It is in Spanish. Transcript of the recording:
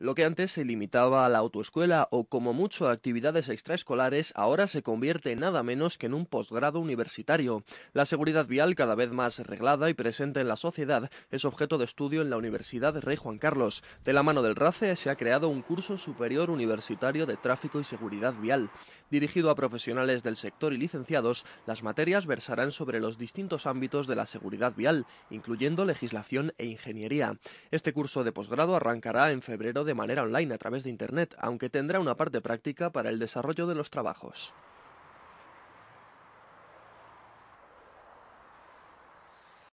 Lo que antes se limitaba a la autoescuela o como mucho a actividades extraescolares ahora se convierte en nada menos que en un posgrado universitario. La seguridad vial cada vez más reglada y presente en la sociedad es objeto de estudio en la Universidad Rey Juan Carlos. De la mano del RACE se ha creado un curso superior universitario de tráfico y seguridad vial. Dirigido a profesionales del sector y licenciados, las materias versarán sobre los distintos ámbitos de la seguridad vial, incluyendo legislación e ingeniería. Este curso de posgrado arrancará en febrero de de manera online a través de Internet, aunque tendrá una parte práctica para el desarrollo de los trabajos.